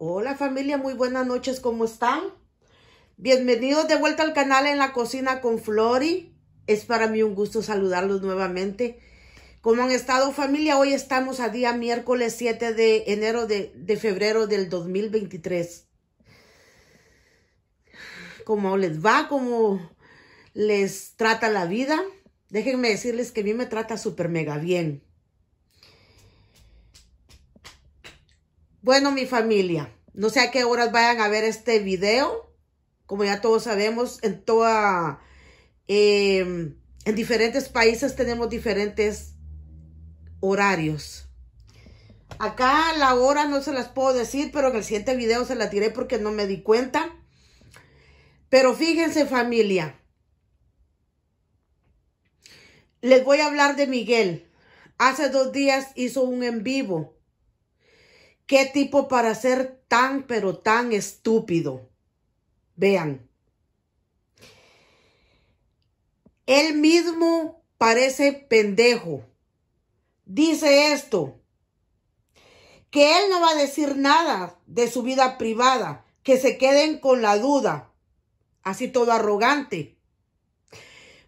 Hola familia, muy buenas noches, ¿cómo están? Bienvenidos de vuelta al canal En la Cocina con Flori. Es para mí un gusto saludarlos nuevamente. ¿Cómo han estado familia? Hoy estamos a día miércoles 7 de enero de, febrero del 2023. ¿Cómo les va? ¿Cómo les trata la vida? Déjenme decirles que a mí me trata súper mega bien. Bueno, mi familia, no sé a qué horas vayan a ver este video. Como ya todos sabemos, en toda... Em, en diferentes países tenemos diferentes horarios. Acá la hora no se las puedo decir, pero en el siguiente video se la tiré porque no me di cuenta. Pero fíjense familia. Les voy a hablar de Miguel. Hace dos días hizo un en vivo Qué tipo para ser tan, pero tan estúpido. Vean. Él mismo parece pendejo. Dice esto, que él no va a decir nada de su vida privada, que se queden con la duda, así todo arrogante.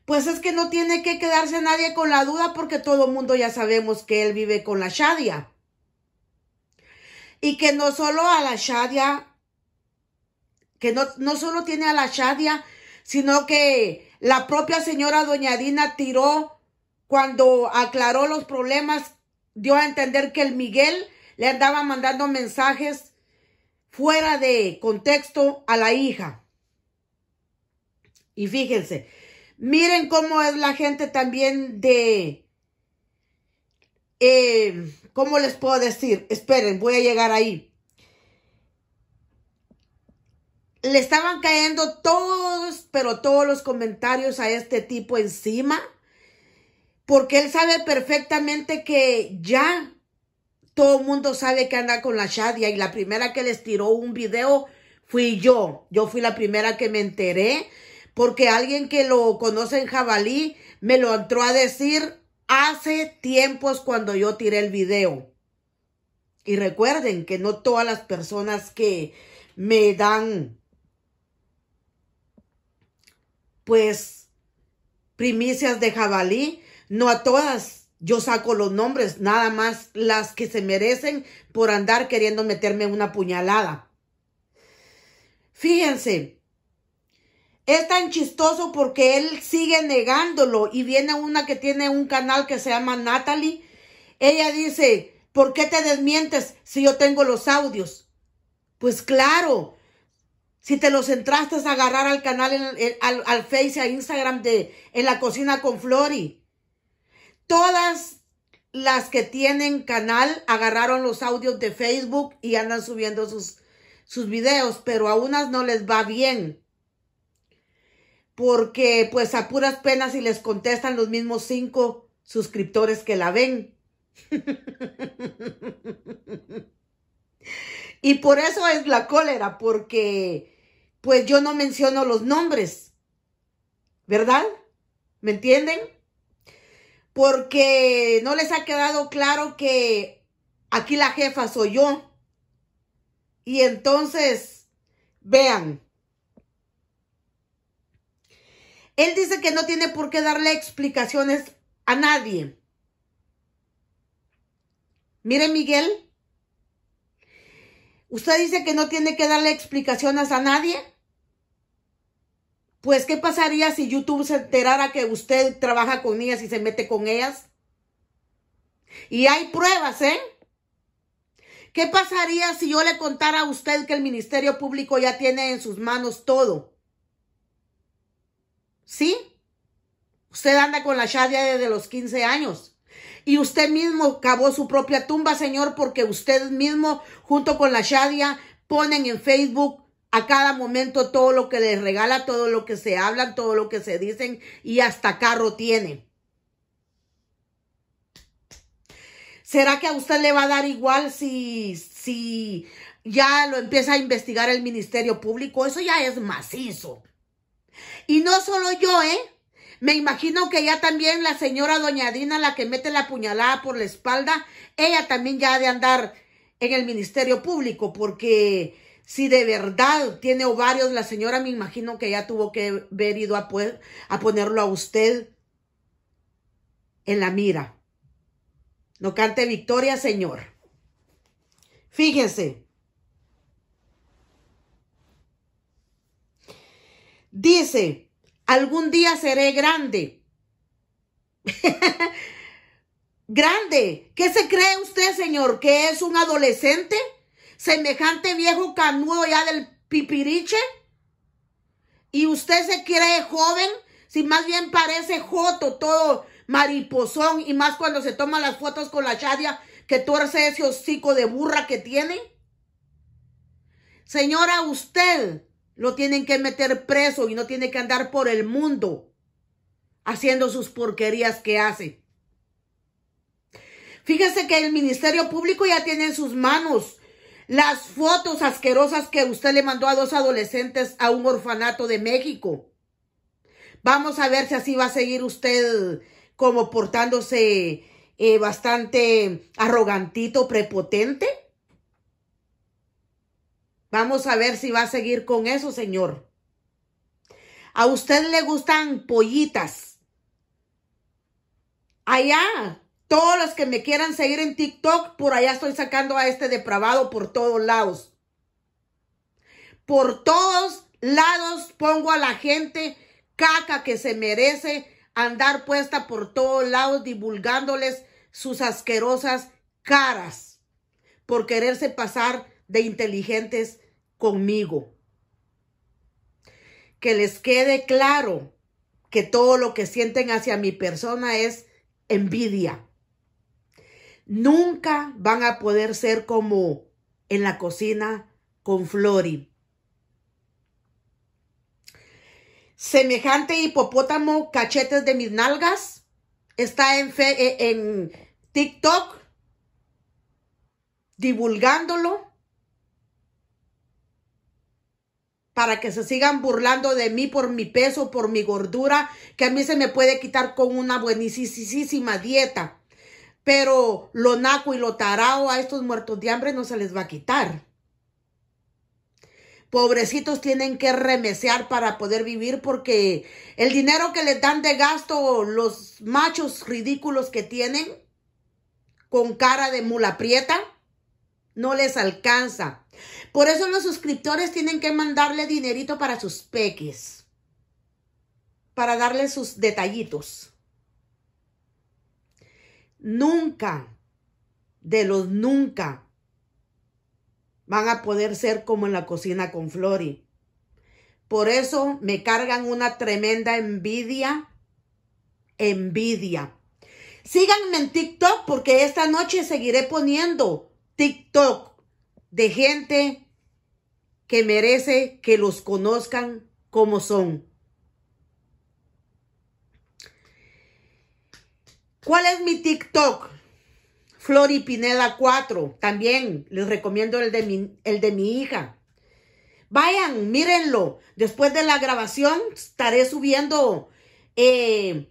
Pues es que no tiene que quedarse nadie con la duda porque todo el mundo ya sabemos que él vive con la Shadia. Y que no solo a la Shadia, que no, solo tiene a la Shadia, sino que la propia señora Doña Dina tiró cuando aclaró los problemas, dio a entender que el Miguel le andaba mandando mensajes fuera de contexto a la hija. Y fíjense, miren cómo es la gente también de eh, ¿Cómo les puedo decir? Esperen, voy a llegar ahí. Le estaban cayendo todos, pero todos los comentarios a este tipo encima, porque él sabe perfectamente que ya todo el mundo sabe que anda con la Shadia y la primera que les tiró un video fui yo. Yo fui la primera que me enteré porque alguien que lo conoce en jabalí me lo entró a decir Hace tiempos cuando yo tiré el video. Y recuerden que no todas las personas que me dan, pues, primicias de jabalí, no a todas yo saco los nombres, nada más las que se merecen por andar queriendo meterme una puñalada. Fíjense, es tan chistoso porque él sigue negándolo y viene una que tiene un canal que se llama Natalie. Ella dice, ¿por qué te desmientes si yo tengo los audios? Pues claro, si te los entraste a agarrar al canal, al, al, Face, a Instagram de En la Cocina con Flori. Todas las que tienen canal agarraron los audios de Facebook y andan subiendo sus, sus videos, pero a unas no les va bien porque pues a puras penas si les contestan los mismos cinco suscriptores que la ven. y por eso es la cólera, porque pues yo no menciono los nombres, ¿verdad? ¿Me entienden? Porque no les ha quedado claro que aquí la jefa soy yo. Y entonces, vean, Él dice que no tiene por qué darle explicaciones a nadie. Mire, Miguel, usted dice que no tiene que darle explicaciones a nadie. Pues, ¿qué pasaría si YouTube se enterara que usted trabaja con ellas y se mete con ellas? Y hay pruebas, ¿eh? ¿Qué pasaría si yo le contara a usted que el Ministerio Público ya tiene en sus manos todo? ¿Sí? Usted anda con la Shadia desde los 15 años. Y usted mismo cavó su propia tumba, Señor, porque usted mismo, junto con la Shadia, ponen en Facebook a cada momento todo lo que les regala, todo lo que se hablan, todo lo que se dicen y hasta carro tiene. ¿Será que a usted le va a dar igual si, si ya lo empieza a investigar el Ministerio Público? Eso ya es macizo. Y no solo yo, ¿eh? Me imagino que ya también la señora doña Dina, la que mete la puñalada por la espalda, ella también ya ha de andar en el Ministerio Público, porque si de verdad tiene ovarios la señora, me imagino que ya tuvo que haber ido a, a ponerlo a usted en la mira. No cante victoria, señor. Fíjense. Dice, algún día seré grande. grande. ¿Qué se cree usted, señor? ¿Que es un adolescente? ¿Semejante viejo canudo ya del pipiriche? ¿Y usted se cree joven? Si más bien parece joto, todo mariposón, y más cuando se toma las fotos con la chadia que tuerce ese hocico de burra que tiene. Señora, usted lo tienen que meter preso y no tiene que andar por el mundo haciendo sus porquerías que hace. Fíjese que el Ministerio Público ya tiene en sus manos las fotos asquerosas que usted le mandó a dos adolescentes a un orfanato de México. Vamos a ver si así va a seguir usted como portándose eh, bastante arrogantito, prepotente. Vamos a ver si va a seguir con eso, señor. A usted le gustan pollitas. Allá, todos los que me quieran seguir en TikTok, por allá estoy sacando a este depravado por todos lados. Por todos lados pongo a la gente caca que se merece andar puesta por todos lados divulgándoles sus asquerosas caras por quererse pasar de inteligentes conmigo. Que les quede claro que todo lo que sienten hacia mi persona es envidia. Nunca van a poder ser como en la cocina con Flori. Semejante hipopótamo cachetes de mis nalgas está en, eh, en TikTok divulgándolo para que se sigan burlando de mí por mi peso, por mi gordura, que a mí se me puede quitar con una buenísima dieta. Pero lo naco y lo tarao a estos muertos de hambre no se les va a quitar. Pobrecitos tienen que remesear para poder vivir porque el dinero que les dan de gasto los machos ridículos que tienen con cara de mula prieta no les alcanza por eso los suscriptores tienen que mandarle dinerito para sus peques. Para darle sus detallitos. Nunca, de los nunca, van a poder ser como en la cocina con Flori. Por eso me cargan una tremenda envidia. Envidia. Síganme en TikTok porque esta noche seguiré poniendo TikTok de gente que merece que los conozcan como son. ¿Cuál es mi TikTok? Flori Pinela 4. También les recomiendo el de, mi, el de mi hija. Vayan, mírenlo. Después de la grabación estaré subiendo eh,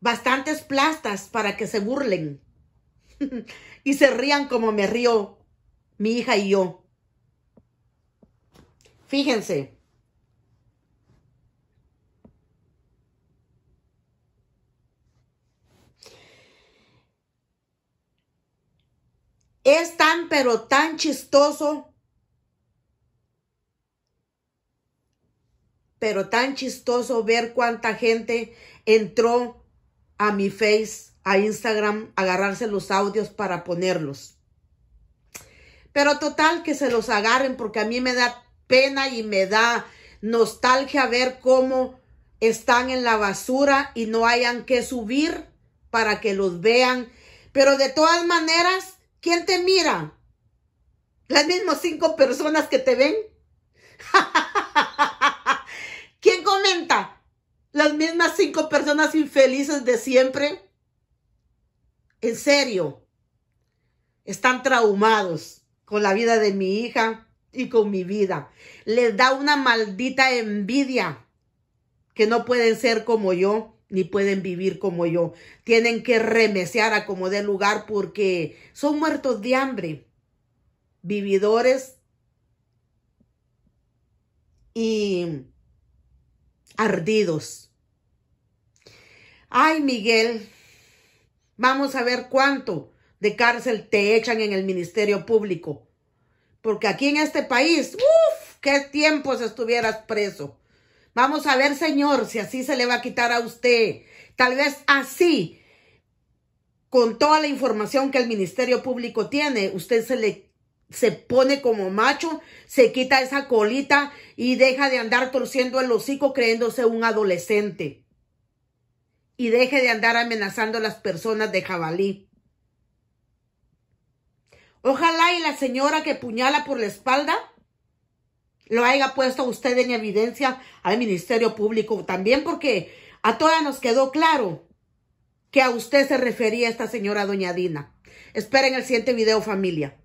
bastantes plastas para que se burlen y se rían como me río mi hija y yo. Fíjense. Es tan, pero tan chistoso. Pero tan chistoso ver cuánta gente entró a mi face, a Instagram, agarrarse los audios para ponerlos. Pero total que se los agarren porque a mí me da pena y me da nostalgia ver cómo están en la basura y no hayan que subir para que los vean. Pero de todas maneras, ¿quién te mira? Las mismas cinco personas que te ven. ¿Quién comenta? Las mismas cinco personas infelices de siempre. En serio, están traumados con la vida de mi hija y con mi vida. Les da una maldita envidia que no pueden ser como yo ni pueden vivir como yo. Tienen que remesear a como de lugar porque son muertos de hambre, vividores y ardidos. Ay, Miguel, vamos a ver cuánto de cárcel te echan en el Ministerio Público. Porque aquí en este país, uff, qué tiempos estuvieras preso. Vamos a ver, Señor, si así se le va a quitar a usted. Tal vez así, con toda la información que el Ministerio Público tiene, usted se le se pone como macho, se quita esa colita y deja de andar torciendo el hocico creyéndose un adolescente. Y deje de andar amenazando a las personas de jabalí. Ojalá y la señora que puñala por la espalda lo haya puesto usted en evidencia al Ministerio Público también, porque a todas nos quedó claro que a usted se refería esta señora Doña Dina. Esperen el siguiente video, familia.